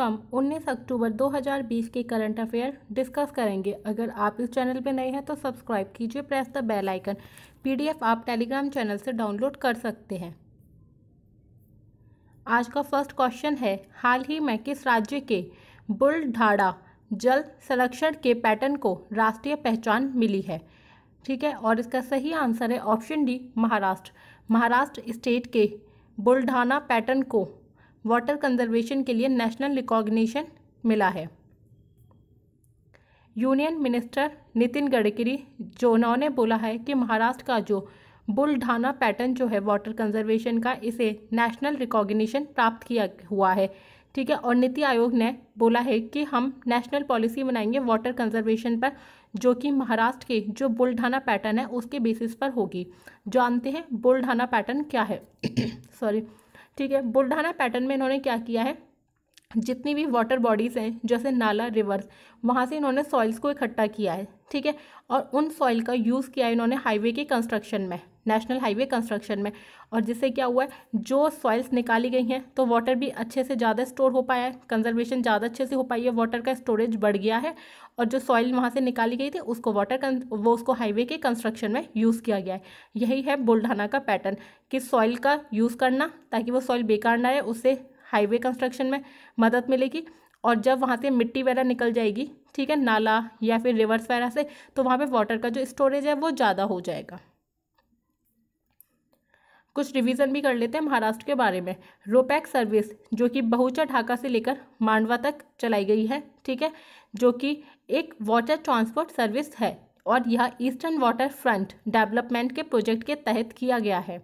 हम 19 अक्टूबर 2020 के current affair discuss करेंगे अगर आप इस चैनल पर नए हैं तो सब्सक्राइब कीजिए press the bell icon PDF आप टेलीग्राम चैनल से डाउनलोड कर सकते हैं आज का फर्स्ट क्वेश्चन है हाल ही में किस राज्य के बुलढाड़ा जल संरक्षण के पैटर्न को राष्ट्रीय पहचान मिली है ठीक है और इसका सही आंसर है option D Maharashtra Maharashtra state के बुलढाना पैटर्न को वाटर कंजर्वेशन के लिए नेशनल रिकॉग्निशन मिला है यूनियन मिनिस्टर नितिन गडकरी जो उन्होंने बोला है कि महाराष्ट्र का जो बुलढाना पैटर्न जो है वाटर कंजर्वेशन का इसे नेशनल रिकॉग्निशन प्राप्त किया हुआ है ठीक है और नीति आयोग ने बोला है कि हम नेशनल पॉलिसी बनाएंगे वाटर कंजर्वेशन पर जो कि महाराष्ट्र के जो बुलढाना पैटर्न है उसके बेसिस पर होगी जानते हैं बुलढाना पैटर्न क्या है सॉरी ठीक है बुलढ़ाना पैटर्न में इन्होंने क्या किया है जितनी भी वाटर बॉडीज़ हैं जैसे नाला रिवर्स वहाँ से इन्होंने सॉइल्स को इकट्ठा किया है ठीक है और उन सॉइल का यूज़ किया है इन्होंने हाईवे के कंस्ट्रक्शन में नेशनल हाईवे कंस्ट्रक्शन में और जिससे क्या हुआ है जो सॉइल्स निकाली गई हैं तो वाटर भी अच्छे से ज़्यादा स्टोर हो पाया है कंजर्वेशन ज़्यादा अच्छे से हो पाई है वाटर का स्टोरेज बढ़ गया है और जो सॉइल वहाँ से निकाली गई थी उसको वाटर वो उसको हाईवे के कंस्ट्रक्शन में यूज़ किया गया है यही है बुलढ़ाना का पैटर्न कि सॉइल का यूज़ करना ताकि वो सॉइल बेकार ना रहे उससे हाईवे कंस्ट्रक्शन में मदद मिलेगी और जब वहाँ से मिट्टी वगैरह निकल जाएगी ठीक है नाला या फिर रिवर्स वगैरह से तो वहाँ पे वाटर का जो स्टोरेज है वो ज़्यादा हो जाएगा कुछ रिवीजन भी कर लेते हैं महाराष्ट्र के बारे में रोपैक सर्विस जो कि बहुचा ढाका से लेकर मांडवा तक चलाई गई है ठीक है जो कि एक वाटर ट्रांसपोर्ट सर्विस है और यह ईस्टर्न वाटर फ्रंट डेवलपमेंट के प्रोजेक्ट के तहत किया गया है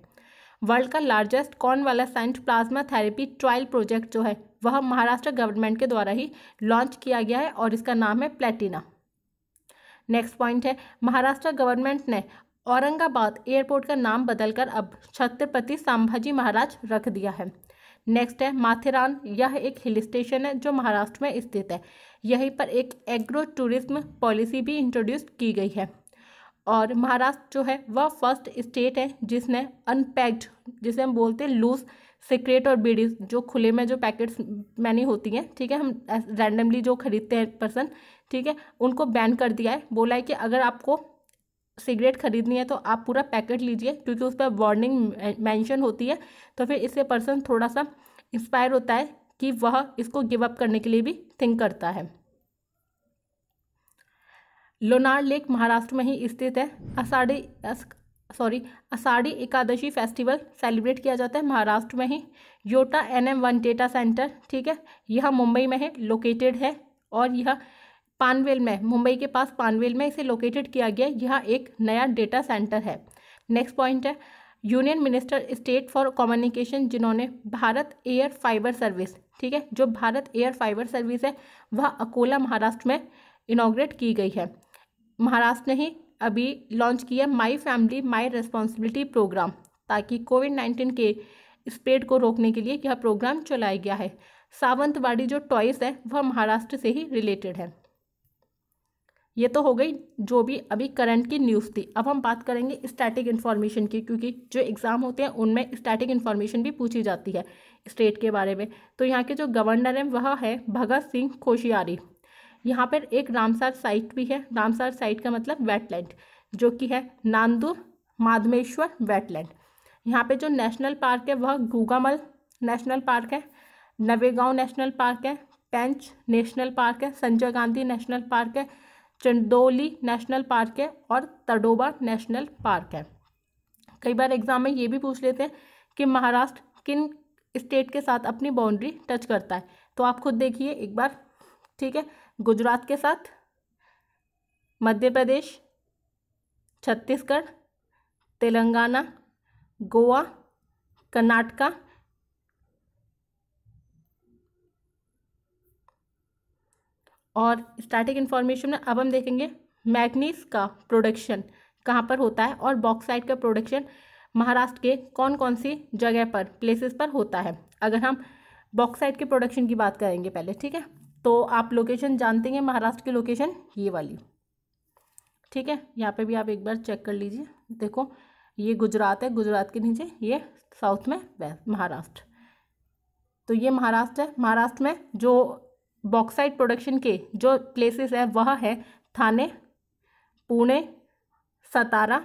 वर्ल्ड का largest convalescent plasma therapy trial project जो है वह महाराष्ट्र गवर्नमेंट के द्वारा ही लॉन्च किया गया है और इसका नाम है प्लेटिना नेक्स्ट पॉइंट है महाराष्ट्र गवर्नमेंट ने औरंगाबाद एयरपोर्ट का नाम बदलकर अब छत्रपति संभाजी महाराज रख दिया है नेक्स्ट है माथेरान यह एक हिल स्टेशन है जो महाराष्ट्र में स्थित है यहीं पर एक एग्रो टूरिज्म पॉलिसी भी इंट्रोड्यूस की गई है और महाराष्ट्र जो है वह फर्स्ट स्टेट है जिसने अनपैक्ड जिसे हम बोलते हैं लूज सिक्रेट और बीड़ी जो खुले में जो पैकेट्स मैनी होती हैं ठीक है हम रैंडमली जो खरीदते हैं पर्सन ठीक है उनको बैन कर दिया है बोला है कि अगर आपको सिगरेट खरीदनी है तो आप पूरा पैकेट लीजिए क्योंकि उस पर वार्निंग मेंशन होती है तो फिर इससे पर्सन थोड़ा सा इंस्पायर होता है कि वह इसको गिव अप करने के लिए भी थिंक करता है लोनार लेक महाराष्ट्र में ही स्थित है Asadhi sorry Ashadhi Ekadashi festival celebrate किया जाता है महाराष्ट्र में ही Yotta N M one data center ठीक है यह मुंबई में है लोकेटेड है और यह पानवेल में मुंबई के पास पानवेल में इसे लोकेटेड किया गया यह एक नया डेटा सेंटर है नेक्स्ट पॉइंट है union minister state for communication जिन्होंने भारत एयर फाइबर सर्विस ठीक है जो भारत एयर फाइबर सर्विस है वह अकोला महाराष्ट्र में इनाग्रेट की गई है महाराष्ट्र ने ही अभी लॉन्च किया my family my responsibility program ताकि कोविड नाइन्टीन के स्प्रेड को रोकने के लिए यह प्रोग्राम चलाया गया है सावंतवाड़ी जो टॉयस है वह महाराष्ट्र से ही रिलेटेड है ये तो हो गई जो भी अभी करंट की न्यूज़ थी अब हम बात करेंगे स्टैटिक इन्फॉर्मेशन की क्योंकि जो एग्ज़ाम होते हैं उनमें स्टैटिक इन्फॉर्मेशन भी पूछी जाती है स्टेट के बारे में तो यहाँ के जो गवर्नर हैं वह है भगत सिंह कोशियारी यहाँ पर एक रामसार साइट भी है रामसार साइट का मतलब वेटलैंड जो कि है नांदूर माधमेश्वर वेटलैंड यहाँ पे जो नेशनल पार्क है वह गूगामल नेशनल पार्क है नवेगांव नेशनल पार्क है पेंच नेशनल पार्क है संजय गांधी नेशनल पार्क है चंडोली नेशनल पार्क है और तडोबा नेशनल पार्क है कई बार एग्जाम में ये भी पूछ लेते हैं कि महाराष्ट्र किन स्टेट के साथ अपनी बाउंड्री टच करता है तो आप खुद देखिए एक बार ठीक है गुजरात के साथ मध्य प्रदेश छत्तीसगढ़ तेलंगाना गोवा कर्नाटका और स्टैटिक इन्फॉर्मेशन में अब हम देखेंगे मैगनीस का प्रोडक्शन कहाँ पर होता है और बॉक्साइड का प्रोडक्शन महाराष्ट्र के कौन कौन सी जगह पर प्लेसेस पर होता है अगर हम बॉक्साइड के प्रोडक्शन की बात करेंगे पहले ठीक है तो आप लोकेशन जानते हैं महाराष्ट्र की लोकेशन ये वाली ठीक है यहाँ पे भी आप एक बार चेक कर लीजिए देखो ये गुजरात है गुजरात के नीचे ये साउथ में महाराष्ट्र तो ये महाराष्ट्र है महाराष्ट्र में जो बॉक्साइट प्रोडक्शन के जो प्लेसेस है वह है थाने पुणे सतारा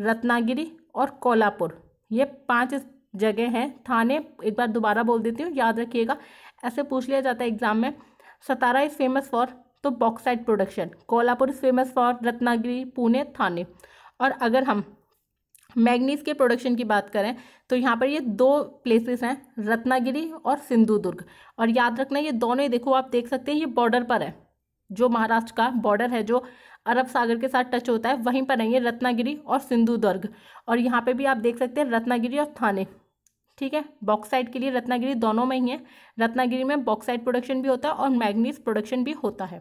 रत्नागिरी और कोल्हापुर ये पांच जगह हैं थाने एक बार दोबारा बोल देती हूँ याद रखिएगा ऐसे पूछ लिया जाता है एग्ज़ाम में सतारा इज़ फेमस फॉर तो bauxite production Kolhapur is famous for Ratnagiri Pune Thane और अगर हम हम्म। मैग्नीज के प्रोडक्शन की बात करें तो यहाँ पर ये दो प्लेसेस हैं रत्नागिरी और सिंधुदुर्ग और याद रखना ये दोनों ही देखो आप देख सकते हैं ये बॉर्डर पर है जो महाराष्ट्र का बॉर्डर है जो अरब सागर के साथ टच होता है वहीं पर है ये रत्नागिरी और सिंधुदुर्ग और यहाँ पे भी आप देख सकते हैं रत्नागिरी और थाने ठीक है बॉक्साइड के लिए रत्नागिरी दोनों में ही है रत्नागिरी में बॉक्साइड प्रोडक्शन भी होता है और मैग्नीज प्रोडक्शन भी होता है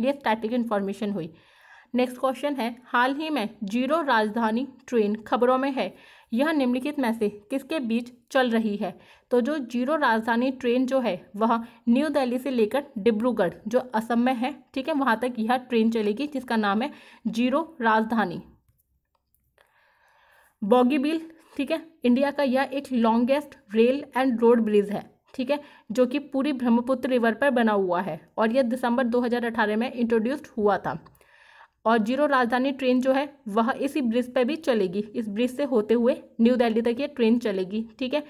ये स्टैटिक इन्फॉर्मेशन हुई नेक्स्ट क्वेश्चन है हाल ही में जीरो राजधानी ट्रेन खबरों में है यह निम्नलिखित में से किसके बीच चल रही है तो जो जीरो राजधानी ट्रेन जो है वह न्यू दिल्ली से लेकर डिब्रूगढ़ जो असम में है ठीक है वहाँ तक यह ट्रेन चलेगी जिसका नाम है जीरो राजधानी बॉगीबिल ठीक है इंडिया का यह एक longest rail and road bridge है ठीक है जो कि पूरी ब्रह्मपुत्र रिवर पर बना हुआ है और यह दिसंबर 2018 में इंट्रोड्यूस्ड हुआ था और जीरो राजधानी ट्रेन जो है वह इसी ब्रिज पर भी चलेगी इस ब्रिज से होते हुए न्यू दिल्ली तक ये ट्रेन चलेगी ठीक है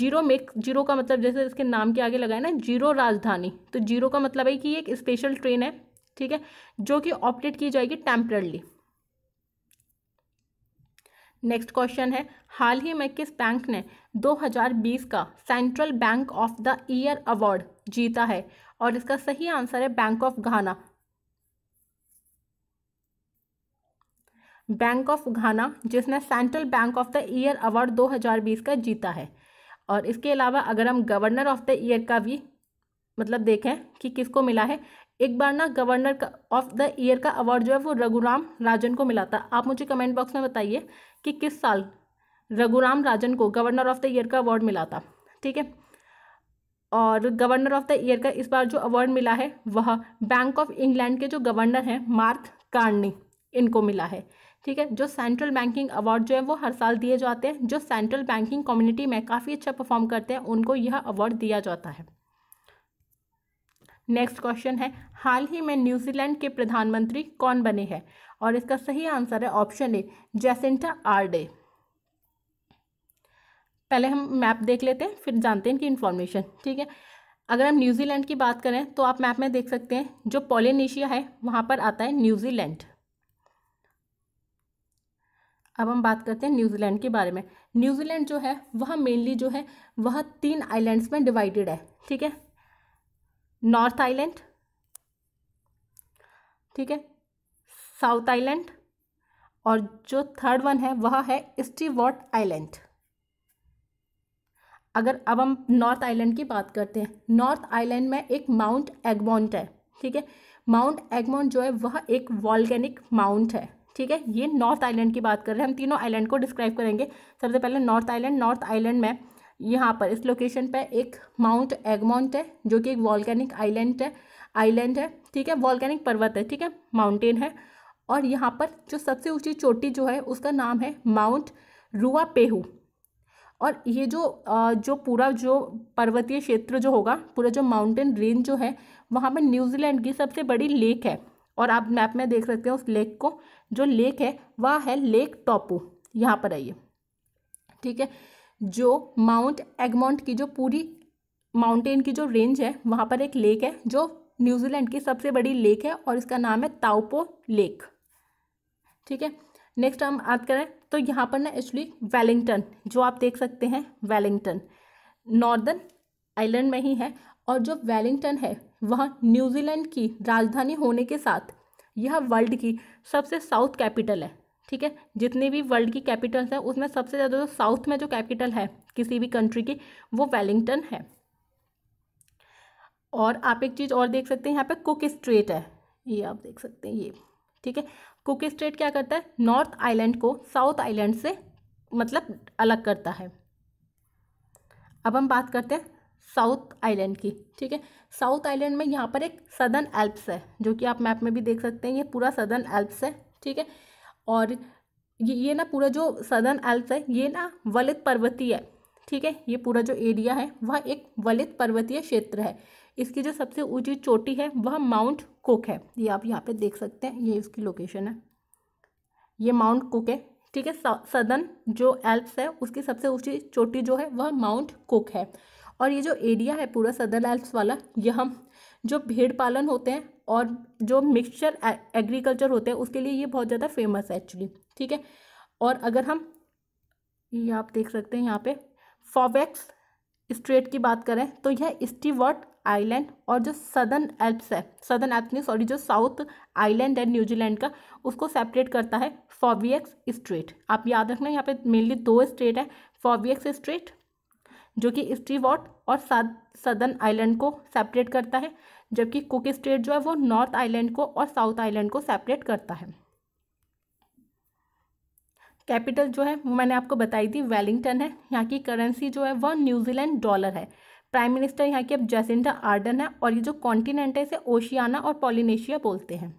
जीरो मेक जीरो का मतलब जैसे इसके नाम के आगे लगाए ना जीरो राजधानी तो जीरो का मतलब है कि ये एक स्पेशल ट्रेन है ठीक है जो कि ऑपरेट की जाएगी टेम्परली नेक्स्ट क्वेश्चन है हाल ही में किस बैंक ने 2020 का central bank of the year award जीता है और इसका सही आंसर है bank of Ghana bank of Ghana जिसने central bank of the year award 2020 का जीता है और इसके अलावा अगर हम गवर्नर ऑफ द ईयर का भी मतलब देखें कि किसको मिला है एक बार ना गवर्नर ऑफ द ईयर का अवार्ड जो है वो रघुराम राजन को मिला था आप मुझे कमेंट बॉक्स में बताइए कि किस साल रघुराम राजन को गवर्नर ऑफ द ईयर का अवार्ड मिला था ठीक है और गवर्नर ऑफ द ईयर का इस बार जो अवार्ड मिला है वह बैंक ऑफ इंग्लैंड के जो गवर्नर हैं मार्क कार्नी इनको मिला है ठीक है जो सेंट्रल बैंकिंग अवार्ड जो है वो हर साल दिए जाते हैं जो सेंट्रल बैंकिंग कम्युनिटी में काफ़ी अच्छा परफॉर्म करते हैं उनको यह अवार्ड दिया जाता है नेक्स्ट क्वेश्चन है हाल ही में न्यूजीलैंड के प्रधानमंत्री कौन बने हैं और इसका सही आंसर है ऑप्शन ए जैसेंटा आरडे पहले हम मैप देख लेते हैं फिर जानते हैं इनकी इन्फॉर्मेशन ठीक है अगर हम न्यूजीलैंड की बात करें तो आप मैप में देख सकते हैं जो पोलिनेशिया है वहाँ पर आता है न्यूजीलैंड अब हम बात करते हैं न्यूजीलैंड के बारे में न्यूजीलैंड जो है वह मेनली जो है वह तीन आइलैंड्स में डिवाइडेड है ठीक है नॉर्थ आइलैंड ठीक है साउथ आइलैंड और जो थर्ड वन है वह है स्टीवॉट आइलैंड अगर अब हम नॉर्थ आइलैंड की बात करते हैं नॉर्थ आइलैंड में एक माउंट एगमोंट है ठीक है माउंट एगमोंट जो है वह एक वॉलगेनिक माउंट है ठीक है ये नॉर्थ आइलैंड की बात कर रहे हैं हम तीनों आइलैंड को डिस्क्राइब करेंगे सबसे पहले नॉर्थ आइलैंड नॉर्थ आइलैंड में यहाँ पर इस लोकेशन पर एक माउंट एगमाउंट है जो कि एक वॉलकैनिक आइलैंड है आइलैंड है ठीक है वॉलकैनिक पर्वत है ठीक है माउंटेन है और यहाँ पर जो सबसे ऊंची चोटी जो है उसका नाम है माउंट रुआ पेहू और ये जो जो पूरा जो पर्वतीय क्षेत्र जो होगा पूरा जो माउंटेन रेंज जो है वहाँ पर न्यूजीलैंड की सबसे बड़ी लेक है और आप मैप में देख सकते हैं उस लेक को जो लेक है वह है लेक टॉपू यहाँ पर आइए ठीक है जो माउंट एगमोंट की जो पूरी माउंटेन की जो रेंज है वहाँ पर एक लेक है जो न्यूजीलैंड की सबसे बड़ी लेक है और इसका नाम है ताउपो लेक ठीक है नेक्स्ट हम बात करें तो यहाँ पर ना एक्चुअली वेलिंगटन जो आप देख सकते हैं वेलिंगटन नॉर्दर्न आइलैंड में ही है और जो वेलिंगटन है वह न्यूजीलैंड की राजधानी होने के साथ यह वर्ल्ड की सबसे साउथ कैपिटल है ठीक है जितनी भी वर्ल्ड की कैपिटल्स हैं उसमें सबसे ज़्यादा जो साउथ में जो कैपिटल है किसी भी कंट्री की वो वेलिंगटन है और आप एक चीज़ और देख सकते हैं यहाँ पे कुक स्ट्रेट है ये आप देख सकते हैं ये ठीक है कुक स्ट्रेट क्या करता है नॉर्थ आइलैंड को साउथ आइलैंड से मतलब अलग करता है अब हम बात करते हैं साउथ आइलैंड की ठीक है साउथ आइलैंड में यहाँ पर एक सदर्न एल्प्स है जो कि आप मैप में भी देख सकते हैं ये पूरा सदर्न एल्प्स है ठीक है और ये ये ना पूरा जो सदर्न एल्प्स है ये ना वलित पर्वतीय है ठीक है ये पूरा जो एरिया है वह एक वलित पर्वतीय क्षेत्र है इसकी जो सबसे ऊँची चोटी है वह माउंट कुक है ये आप यहाँ पर देख सकते हैं ये इसकी लोकेशन है ये माउंट कुक है ठीक है सदन जो एल्प्स है उसकी सबसे ऊंची चोटी जो है वह माउंट कुक है और ये जो एरिया है पूरा सदर्न एल्प्स वाला यह जो भेड़ पालन होते हैं और जो मिक्सचर एग्रीकल्चर होते हैं उसके लिए ये बहुत ज़्यादा फेमस है एक्चुअली ठीक है और अगर हम ये आप देख सकते हैं यहाँ पे फॉवेक्स स्ट्रेट की बात करें तो यह स्टीवर्ट आइलैंड और जो सदर्न एल्प्स है सदर्न एल्प्स नहीं सॉरी जो साउथ आइलैंड है न्यूजीलैंड का उसको सेपरेट करता है फॉवियक्स स्ट्रेट आप याद रखना यहाँ पे मेनली दो स्ट्रेट है फॉवियक्स स्ट्रेट जो कि स्टीवॉट और सदर्न आइलैंड को सेपरेट करता है जबकि कुक स्टेट जो है वो नॉर्थ आइलैंड को और साउथ आइलैंड को सेपरेट करता है कैपिटल जो है वो मैंने आपको बताई थी वेलिंगटन है यहाँ की करेंसी जो है वह न्यूजीलैंड डॉलर है प्राइम मिनिस्टर यहाँ की अब जैसिंडा आर्डन है और ये जो कॉन्टिनेंट है इसे ओशियाना और पॉलिनेशिया बोलते हैं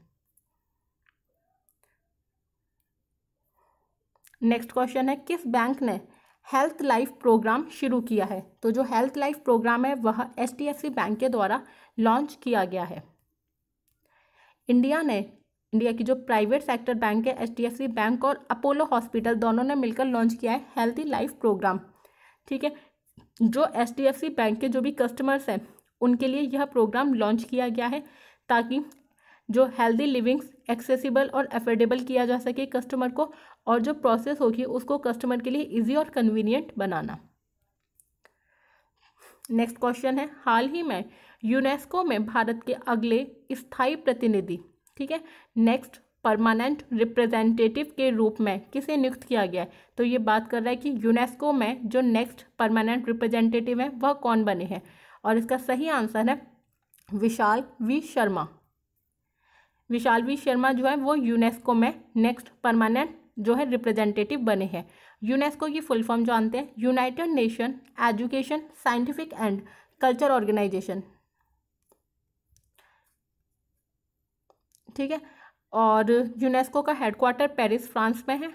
नेक्स्ट क्वेश्चन है किस बैंक ने हेल्थ लाइफ प्रोग्राम शुरू किया है तो जो हेल्थ लाइफ प्रोग्राम है वह एच बैंक के द्वारा लॉन्च किया गया है इंडिया ने इंडिया की जो प्राइवेट सेक्टर बैंक है एच बैंक और अपोलो हॉस्पिटल दोनों ने मिलकर लॉन्च किया है हेल्थी लाइफ प्रोग्राम ठीक है जो एच बैंक के जो भी कस्टमर्स हैं उनके लिए यह प्रोग्राम लॉन्च किया गया है ताकि जो हेल्दी लिविंग्स एक्सेसिबल और अफोर्डेबल किया जा सके कस्टमर को और जो प्रोसेस होगी उसको कस्टमर के लिए इजी और कन्वीनियंट बनाना नेक्स्ट क्वेश्चन है हाल ही में यूनेस्को में भारत के अगले स्थायी प्रतिनिधि ठीक है नेक्स्ट परमानेंट रिप्रेजेंटेटिव के रूप में किसे नियुक्त किया गया है तो ये बात कर रहा है कि यूनेस्को में जो नेक्स्ट परमानेंट रिप्रेजेंटेटिव है वह कौन बने हैं और इसका सही आंसर है विशाल वी शर्मा विशाल वी शर्मा जो है वो यूनेस्को में नेक्स्ट परमानेंट जो है रिप्रेजेंटेटिव बने हैं यूनेस्को की फुल फॉर्म जानते हैं united nation education scientific and culture organisation ठीक है और यूनेस्को का हेडक्वार्टर पेरिस फ्रांस में है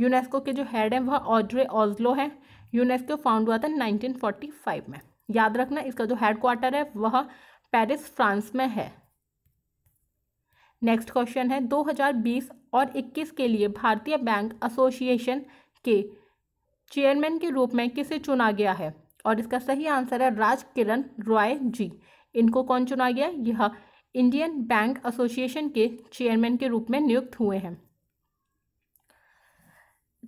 यूनेस्को के जो हेड हैं वह ऑड्रे ऑजलो है यूनेस्को फाउंड हुआ था 1945 में याद रखना इसका जो हेडक्वार्टर है वह पेरिस फ्रांस में है नेक्स्ट क्वेश्चन है 2020 और 21 के लिए भारतीय बैंक एसोसिएशन के चेयरमैन के रूप में किसे चुना गया है और इसका सही आंसर है राज किरण रॉय जी इनको कौन चुना गया यह इंडियन बैंक एसोसिएशन के चेयरमैन के रूप में नियुक्त हुए हैं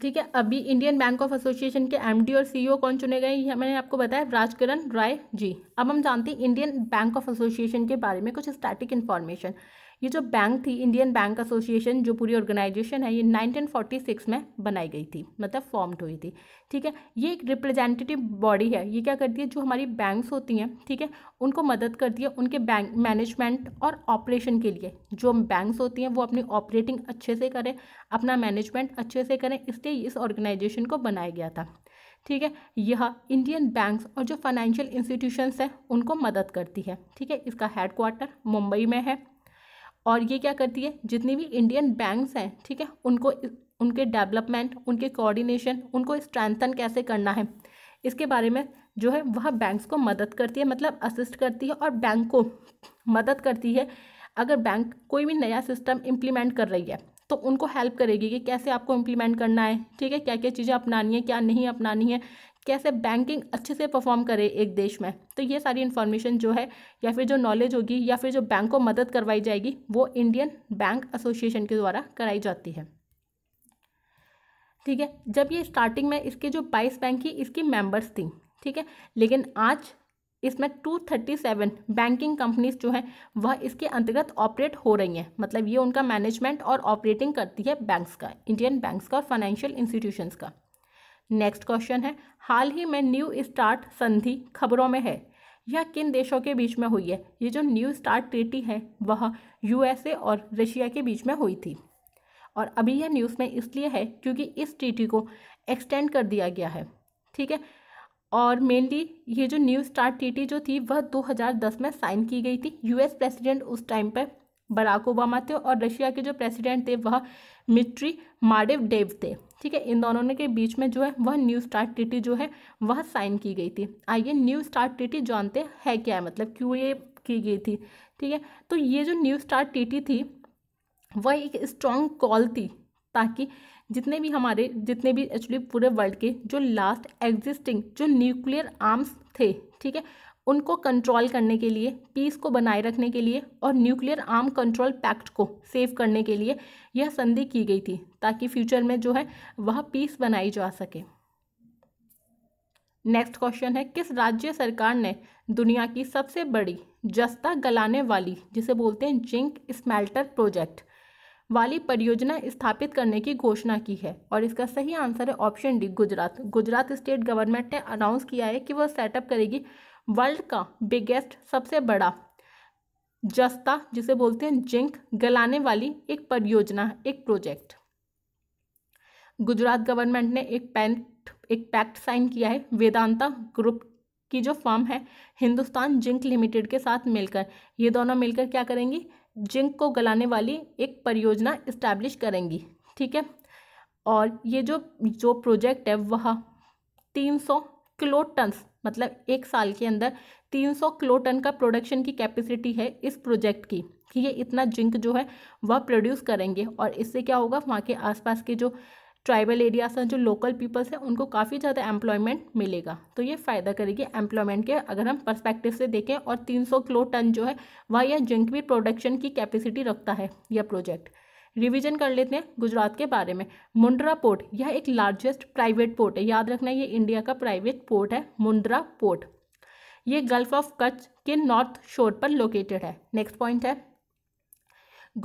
ठीक है अभी इंडियन बैंक ऑफ एसोसिएशन के एमडी और सीईओ e कौन चुने गए यह मैंने आपको बताया राजकरण राय जी अब हम जानते हैं इंडियन बैंक ऑफ एसोसिएशन के बारे में कुछ स्टैटिक इन्फॉर्मेशन ये जो बैंक थी इंडियन बैंक एसोसिएशन जो पूरी ऑर्गेनाइजेशन है ये 1946 में बनाई गई थी मतलब फॉर्म्ड हुई थी ठीक है ये एक रिप्रेजेंटेटिव बॉडी है ये क्या करती है जो हमारी बैंक्स होती हैं ठीक है उनको मदद करती है उनके बैंक मैनेजमेंट और ऑपरेशन के लिए जो बैंक्स होती हैं वो अपनी ऑपरेटिंग अच्छे से करें अपना मैनेजमेंट अच्छे से करें इसलिए इस ऑर्गेनाइजेशन को बनाया गया था ठीक है यह इंडियन बैंक्स और जो फाइनेंशियल इंस्टीट्यूशंस हैं उनको मदद करती है ठीक है इसका हेडक्वार्टर मुंबई में है और ये क्या करती है जितनी भी इंडियन बैंक्स हैं ठीक है उनको उनके डेवलपमेंट उनके कोऑर्डिनेशन उनको स्ट्रेंथन कैसे करना है इसके बारे में जो है वह बैंक्स को मदद करती है मतलब असिस्ट करती है और बैंक को मदद करती है अगर बैंक कोई भी नया सिस्टम इम्प्लीमेंट कर रही है तो उनको हेल्प करेगी कि कैसे आपको इम्प्लीमेंट करना है ठीक है क्या क्या चीज़ें अपनानी है क्या नहीं अपनानी है कैसे बैंकिंग अच्छे से परफॉर्म करे एक देश में तो ये सारी इन्फॉर्मेशन जो है या फिर जो नॉलेज होगी या फिर जो बैंक को मदद करवाई जाएगी वो इंडियन बैंक एसोसिएशन के द्वारा कराई जाती है ठीक है जब ये स्टार्टिंग में इसके जो बाईस बैंक थी इसकी मेम्बर्स थी ठीक है लेकिन आज इसमें two thirty seven banking companies जो हैं वह इसके अंतर्गत ऑपरेट हो रही हैं मतलब ये उनका मैनेजमेंट और ऑपरेटिंग करती है बैंक्स का इंडियन बैंक्स का और फाइनेंशियल इंस्टीट्यूशंस का नेक्स्ट क्वेश्चन है हाल ही में न्यू स्टार्ट संधि खबरों में है यह किन देशों के बीच में हुई है ये जो न्यू स्टार्ट ट्रीटी है वह यूएसए और रशिया के बीच में हुई थी और अभी यह न्यूज़ में इसलिए है क्योंकि इस ट्रीटी को एक्सटेंड कर दिया गया है ठीक है और मेनली ये जो न्यू स्टार्ट ट्रीटी जो थी वह 2010 में साइन की गई थी यूएस प्रेसिडेंट उस टाइम पर बराक ओबामा थे और रशिया के जो प्रेसिडेंट थे वह मिट्री माडिव डेव थे ठीक है इन दोनों ने के बीच में जो है वह न्यू स्टार ट्रिटी जो है वह साइन की गई थी आइए न्यू स्टार ट्रिटी जानते हैं क्या है मतलब क्यों ये की गई थी ठीक है तो ये जो न्यू स्टार टीटी थी वह एक स्ट्रॉन्ग कॉल थी ताकि जितने भी हमारे जितने भी एक्चुअली पूरे वर्ल्ड के जो लास्ट एग्जिस्टिंग जो न्यूक्लियर आर्म्स थे ठीक है उनको कंट्रोल करने के लिए पीस को बनाए रखने के लिए और न्यूक्लियर आर्म कंट्रोल पैक्ट को सेव करने के लिए यह संधि की गई थी ताकि फ्यूचर में जो है वह पीस बनाई जा सके नेक्स्ट क्वेश्चन है किस राज्य सरकार ने दुनिया की सबसे बड़ी जस्ता गलाने वाली जिसे बोलते हैं जिंक स्मेल्टर प्रोजेक्ट वाली परियोजना स्थापित करने की घोषणा की है और इसका सही आंसर है option D Gujarat Gujarat state government ने अनाउंस किया है कि वह सेटअप करेगी वर्ल्ड का बिगेस्ट सबसे बड़ा जस्ता जिसे बोलते हैं जिंक गलाने वाली एक परियोजना एक प्रोजेक्ट गुजरात गवर्नमेंट ने एक पैंट एक पैक्ट साइन किया है वेदांता ग्रुप की जो फॉर्म है हिंदुस्तान जिंक लिमिटेड के साथ मिलकर ये दोनों मिलकर क्या करेंगी जिंक को गलाने वाली एक परियोजना इस्टेब्लिश करेंगी ठीक है और ये जो जो प्रोजेक्ट है वह तीन सौ किलो टन्स मतलब एक साल के अंदर 300 किलो टन का प्रोडक्शन की कैपेसिटी है इस प्रोजेक्ट की कि ये इतना जिंक जो है वह प्रोड्यूस करेंगे और इससे क्या होगा वहाँ के आसपास के जो ट्राइबल एरियाज हैं जो लोकल पीपल्स हैं उनको काफ़ी ज़्यादा एम्प्लॉयमेंट मिलेगा तो ये फ़ायदा करेगी एम्प्लॉयमेंट के अगर हम परस्पेक्टिव से देखें और 300 किलो टन जो है वह यह जिंक भी प्रोडक्शन की कैपेसिटी रखता है यह प्रोजेक्ट रिवीजन कर लेते हैं गुजरात के बारे में मुंड्रा पोर्ट यह एक लार्जेस्ट प्राइवेट पोर्ट है याद रखना ये इंडिया का प्राइवेट पोर्ट है मुंड्रा पोर्ट ये गल्फ ऑफ कच्छ के नॉर्थ शोर पर लोकेटेड है नेक्स्ट पॉइंट है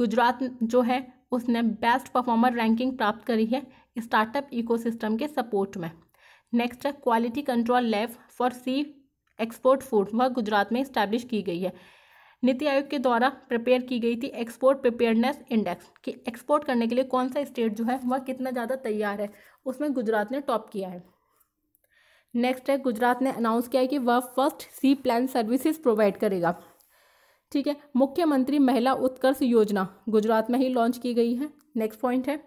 गुजरात जो है उसने बेस्ट परफॉर्मर रैंकिंग प्राप्त करी है स्टार्टअप इकोसिस्टम के सपोर्ट में नेक्स्ट है quality control lab for sea export food वह गुजरात में इस्टेब्लिश की गई है नीति आयोग के द्वारा प्रिपेयर की गई थी एक्सपोर्ट प्रिपेयरनेस इंडेक्स कि एक्सपोर्ट करने के लिए कौन सा स्टेट जो है वह कितना ज़्यादा तैयार है उसमें गुजरात ने टॉप किया है नेक्स्ट है गुजरात ने अनाउंस किया है कि वह first seaplane services provide करेगा ठीक है मुख्यमंत्री महिला उत्कर्ष योजना गुजरात में ही लॉन्च की गई है नेक्स्ट पॉइंट है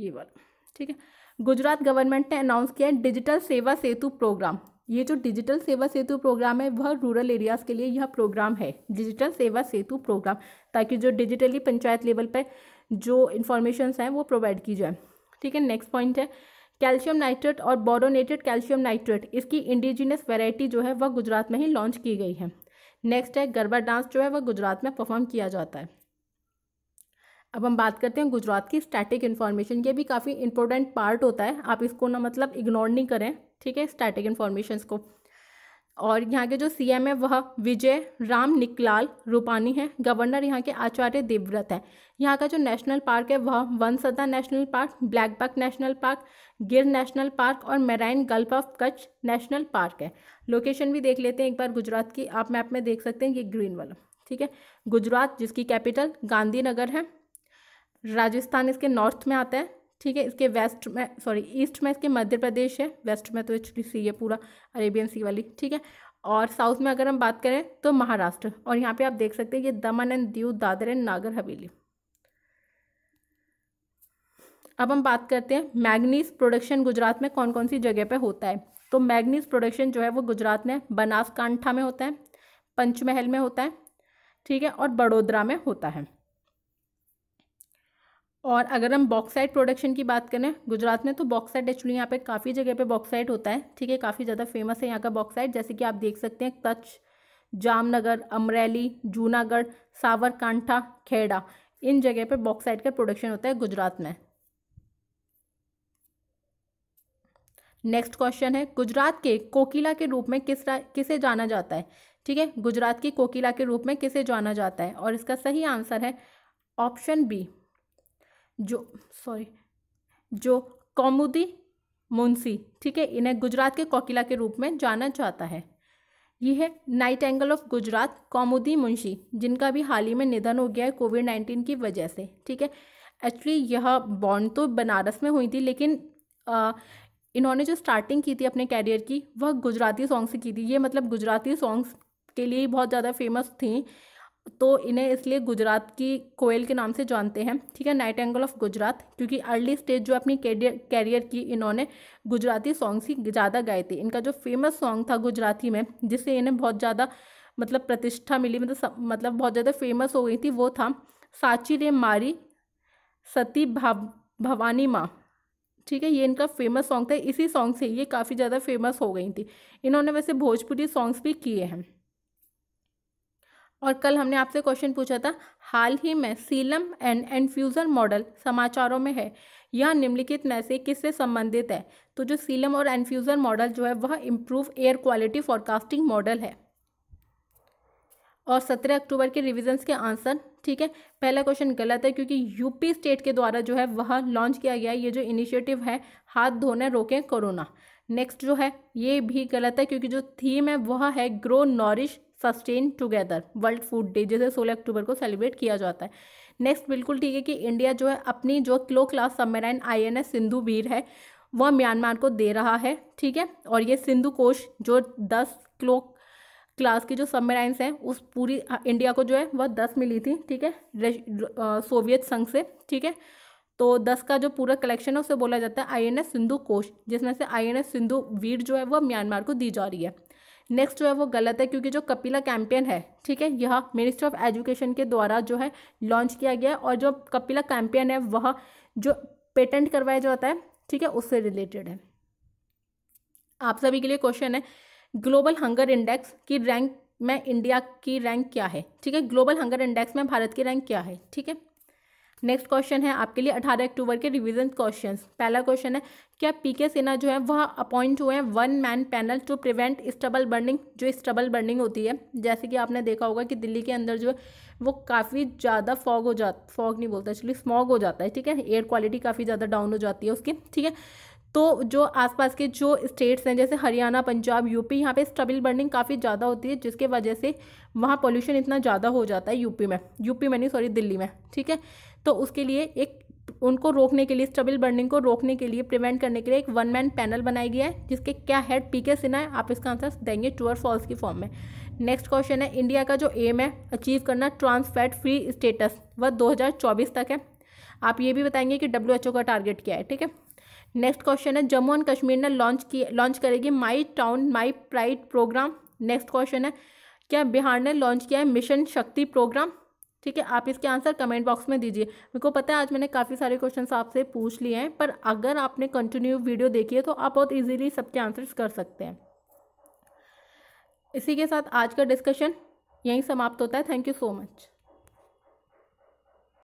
ये वाला ठीक है गुजरात गवर्नमेंट ने अनाउंस किया है डिजिटल सेवा सेतु प्रोग्राम ये जो डिजिटल सेवा सेतु प्रोग्राम है वह रूरल एरियाज़ के लिए यह प्रोग्राम है डिजिटल सेवा सेतु प्रोग्राम ताकि जो डिजिटली पंचायत लेवल पर जो इन्फॉर्मेशन हैं वो प्रोवाइड की जाए ठीक है नेक्स्ट पॉइंट है कैल्शियम नाइट्रेट और बोरोनेटेड कैल्शियम नाइट्रेट इसकी इंडिजिनस वेराइटी जो है वह गुजरात में ही लॉन्च की गई है नेक्स्ट है गरबा डांस जो है वह गुजरात में परफॉर्म किया जाता है अब हम बात करते हैं गुजरात की स्टैटिक इन्फॉर्मेशन ये भी काफ़ी इंपॉर्टेंट पार्ट होता है आप इसको ना मतलब इग्नोर नहीं करें ठीक है स्टैटिक इन्फॉर्मेशन को और यहाँ के जो सीएम है वह विजय राम निकलाल रूपानी है गवर्नर यहाँ के आचार्य देवव्रत है यहाँ का जो नेशनल पार्क है वह Vansda national park blackbuck national park Gir national park और marine gulf of Kutch national park है लोकेशन भी देख लेते हैं एक बार गुजरात की आप मैप में देख सकते हैं ये ग्रीन वाला ठीक है गुजरात जिसकी कैपिटल गांधीनगर है राजस्थान इसके नॉर्थ में आता है ठीक है इसके वेस्ट में सॉरी ईस्ट में इसके मध्य प्रदेश है वेस्ट में तो एक्चुअली सी है पूरा अरेबियन सी वाली ठीक है और साउथ में अगर हम बात करें तो महाराष्ट्र और यहाँ पे आप देख सकते हैं ये दमन एंड दीव दादर एंड नागर हवेली अब हम बात करते हैं मैगनीज प्रोडक्शन गुजरात में कौन कौन सी जगह पर होता है तो मैगनीज प्रोडक्शन जो है वो गुजरात में बनासकांठा में होता है पंचमहल में होता है ठीक है और बड़ोदरा में होता है और अगर हम बॉक्साइट प्रोडक्शन की बात करें गुजरात में तो बॉक्साइट एक्चुअली यहाँ पे काफ़ी जगह पे बॉक्साइट होता है ठीक है काफ़ी ज़्यादा फेमस है यहाँ का बॉक्साइट जैसे कि आप देख सकते हैं कच्छ जामनगर अमरेली जूनागढ़ सावरकांठा खेड़ा इन जगह पर बॉक्साइट का प्रोडक्शन होता है गुजरात में नेक्स्ट क्वेश्चन है गुजरात के कोकिला के रूप में किस किसे जाना जाता है ठीक है गुजरात की कोकिला के रूप में किसे जाना जाता है और इसका सही आंसर है ऑप्शन बी जो सॉरी जो कौमुदी मुंशी ठीक है इन्हें गुजरात के कोकिला के रूप में जाना जाता है ये है nightingale of Gujarat Kaumudi Munshi जिनका भी हाल ही में निधन हो गया है कोविड नाइन्टीन की वजह से ठीक है एक्चुअली यह बॉन्ड तो बनारस में हुई थी लेकिन आ, इन्होंने जो स्टार्टिंग की थी अपने कैरियर की वह गुजराती सॉन्ग से की थी ये मतलब गुजराती सॉन्ग्स के लिए ही बहुत ज़्यादा फेमस थी तो इन्हें इसलिए गुजरात की कोयल के नाम से जानते हैं ठीक है नाइट एंगल ऑफ गुजरात क्योंकि अर्ली स्टेज जो अपनी कैरियर की इन्होंने गुजराती सॉन्ग्स ही ज़्यादा गाए थे इनका जो फेमस सॉन्ग था गुजराती में जिससे इन्हें बहुत ज़्यादा मतलब प्रतिष्ठा मिली मतलब मतलब बहुत ज़्यादा फेमस हो गई थी वो था साची रे मारी सती भाव भवानी माँ ठीक है ये इनका फेमस सॉन्ग था इसी सॉन्ग से ये काफ़ी ज़्यादा फेमस हो गई थी इन्होंने वैसे भोजपुरी सॉन्ग्स भी किए हैं और कल हमने आपसे क्वेश्चन पूछा था हाल ही में सीलम एंड एनफ्यूज़न मॉडल समाचारों में है यह निम्नलिखित में से किससे संबंधित है तो जो सीलम और एनफ्यूज़न मॉडल जो है वह improve air quality forecasting model है और सत्रह अक्टूबर के रिविजन्स के आंसर ठीक है पहला क्वेश्चन गलत है क्योंकि यूपी स्टेट के द्वारा जो है वह लॉन्च किया गया ये जो इनिशिएटिव है हाथ धोने रोकें कोरोना नेक्स्ट जो है ये भी गलत है क्योंकि जो थीम है वह है grow nourish sustain together world food day जिसे सोलह अक्टूबर को सेलिब्रेट किया जाता है नेक्स्ट बिल्कुल ठीक है कि इंडिया जो है अपनी जो kilo class submarine I N S Sindhuvir है वह म्यांमार को दे रहा है ठीक है और ये सिंधु कोश जो दस क्लो क्लास की जो सबमेराइंस हैं उस पूरी इंडिया को जो है वह दस मिली थी ठीक है सोवियत संघ से ठीक है तो दस का जो पूरा कलेक्शन है उसे बोला जाता है आईएनएस सिंधु कोश जिसमें से आईएनएस सिंधु वीर जो है वह म्यांमार को दी जा रही है नेक्स्ट जो है वो गलत है क्योंकि जो कपिला कैंपेन है ठीक है यह मिनिस्ट्री ऑफ एजुकेशन के द्वारा जो है लॉन्च किया गया और जो कपिला कैंपेन है वह जो पेटेंट करवाया जाता है ठीक है उससे रिलेटेड है आप सभी के लिए क्वेश्चन है ग्लोबल हंगर इंडेक्स की रैंक में इंडिया की रैंक क्या है ठीक है ग्लोबल हंगर इंडेक्स में भारत की रैंक क्या है ठीक है नेक्स्ट क्वेश्चन है आपके लिए अठारह अक्टूबर के रिविजन क्वेश्चन पहला क्वेश्चन है क्या पी के सिन्हा जो है वह अपॉइंट हुए हैं one man panel to prevent stubble burning जो स्टबल बर्निंग होती है जैसे कि आपने देखा होगा कि दिल्ली के अंदर जो है वो काफ़ी ज़्यादा फॉग हो जाता फॉग नहीं बोलता एक्चुअली स्मॉग हो जाता है ठीक है एयर क्वालिटी काफ़ी ज़्यादा डाउन हो जाती है उसकी ठीक है तो जो आसपास के जो स्टेट्स हैं जैसे हरियाणा पंजाब यूपी यहाँ पे स्टबल बर्निंग काफ़ी ज़्यादा होती है जिसके वजह से वहाँ पोल्यूशन इतना ज़्यादा हो जाता है यूपी में यूपी में नहीं सॉरी दिल्ली में ठीक है तो उसके लिए एक उनको रोकने के लिए स्टबिल बर्निंग को रोकने के लिए प्रिवेंट करने के लिए एक वन मैन पैनल बनाया गया है जिसके क्या हेड पी के सिन्हा है आप इसका आंसर देंगे टूअर और फॉल्स की फॉर्म में नेक्स्ट क्वेश्चन है इंडिया का जो एम है अचीव करना फैट फ्री स्टेटस वह 2024 तक है आप ये भी बताएंगे कि डब्ल्यू का टारगेट क्या है ठीक है नेक्स्ट क्वेश्चन है जम्मू एंड कश्मीर ने लॉन्च की लॉन्च करेगी my town my pride program next question है क्या बिहार ने लॉन्च किया है मिशन शक्ति प्रोग्राम ठीक है आप इसके आंसर कमेंट बॉक्स में दीजिए मेरे को पता है आज मैंने काफ़ी सारे क्वेश्चन आपसे पूछ लिए हैं पर अगर आपने कंटिन्यू वीडियो देखी है तो आप बहुत ईजिली सबके आंसर्स कर सकते हैं इसी के साथ आज का डिस्कशन यहीं समाप्त होता है थैंक यू सो मच